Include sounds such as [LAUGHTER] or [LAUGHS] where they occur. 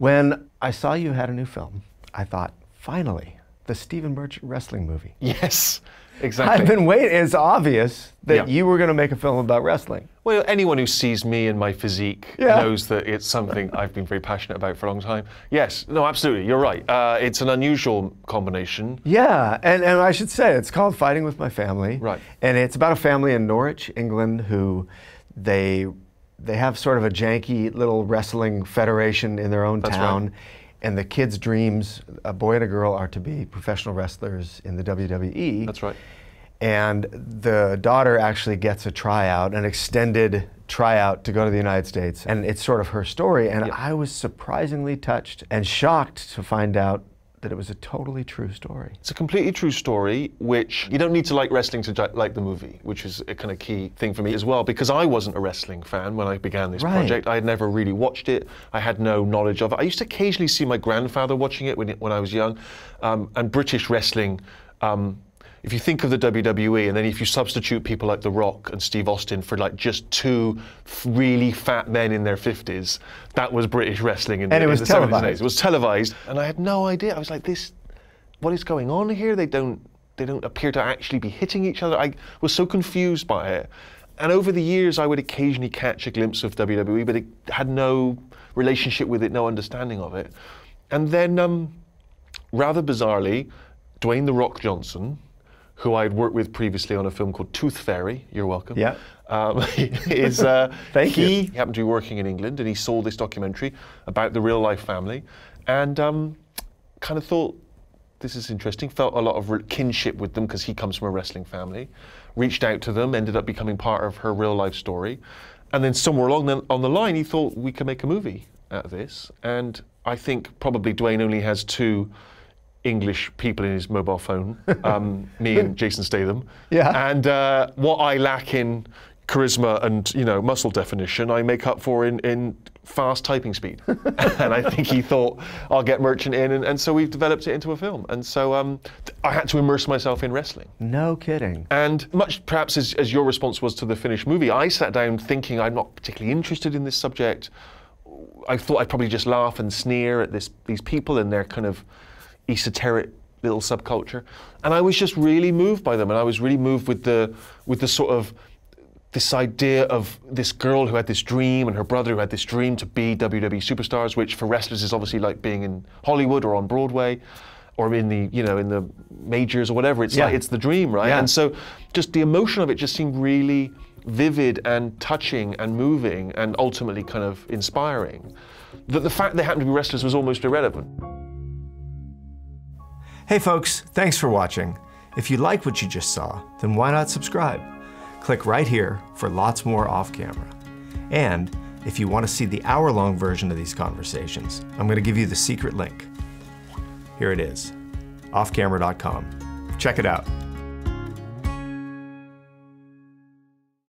When I saw you had a new film, I thought, finally, the Stephen Birch wrestling movie. Yes, [LAUGHS] exactly. I've been waiting. It's obvious that yeah. you were going to make a film about wrestling. Well, anyone who sees me and my physique yeah. knows that it's something I've been very passionate about for a long time. Yes, no, absolutely. You're right. Uh, it's an unusual combination. Yeah, and, and I should say it's called Fighting with My Family. Right. And it's about a family in Norwich, England, who they they have sort of a janky little wrestling federation in their own That's town. Right. And the kids' dreams, a boy and a girl, are to be professional wrestlers in the WWE. That's right. And the daughter actually gets a tryout, an extended tryout to go to the United States. And it's sort of her story. And yep. I was surprisingly touched and shocked to find out that it was a totally true story. It's a completely true story, which you don't need to like wrestling to like the movie, which is a kind of key thing for me as well, because I wasn't a wrestling fan when I began this right. project. I had never really watched it. I had no knowledge of it. I used to occasionally see my grandfather watching it when, when I was young, um, and British wrestling. Um, if you think of the WWE and then if you substitute people like The Rock and Steve Austin for like just two really fat men in their 50s, that was British wrestling in and the, it was the televised. 70s It was televised. And I had no idea. I was like, this, what is going on here? They don't, they don't appear to actually be hitting each other. I was so confused by it. And over the years, I would occasionally catch a glimpse of WWE, but it had no relationship with it, no understanding of it. And then, um, rather bizarrely, Dwayne The Rock Johnson, who I'd worked with previously on a film called Tooth Fairy. You're welcome. Yeah. Um, [LAUGHS] is uh, [LAUGHS] Thank he you. happened to be working in England and he saw this documentary about the real life family, and um, kind of thought this is interesting. Felt a lot of kinship with them because he comes from a wrestling family. Reached out to them, ended up becoming part of her real life story, and then somewhere along the, on the line, he thought we can make a movie out of this. And I think probably Dwayne only has two English people in his mobile phone, um, [LAUGHS] me and Jason Statham. Yeah. And uh, what I lack in charisma and you know muscle definition, I make up for in, in fast typing speed. [LAUGHS] and I think he thought I'll get Merchant in, and, and so we've developed it into a film. And so um, I had to immerse myself in wrestling. No kidding. And much perhaps as, as your response was to the finished movie, I sat down thinking I'm not particularly interested in this subject. I thought I'd probably just laugh and sneer at this these people and their kind of esoteric little subculture. And I was just really moved by them, and I was really moved with the with the sort of this idea of this girl who had this dream and her brother who had this dream to be WWE superstars, which for wrestlers is obviously like being in Hollywood or on Broadway or in the you know in the majors or whatever. It's yeah. like it's the dream, right? Yeah. And so just the emotion of it just seemed really vivid and touching and moving and ultimately kind of inspiring. That the fact they happened to be wrestlers was almost irrelevant. Hey folks, thanks for watching. If you like what you just saw, then why not subscribe? Click right here for lots more off camera. And if you want to see the hour long version of these conversations, I'm going to give you the secret link. Here it is offcamera.com. Check it out.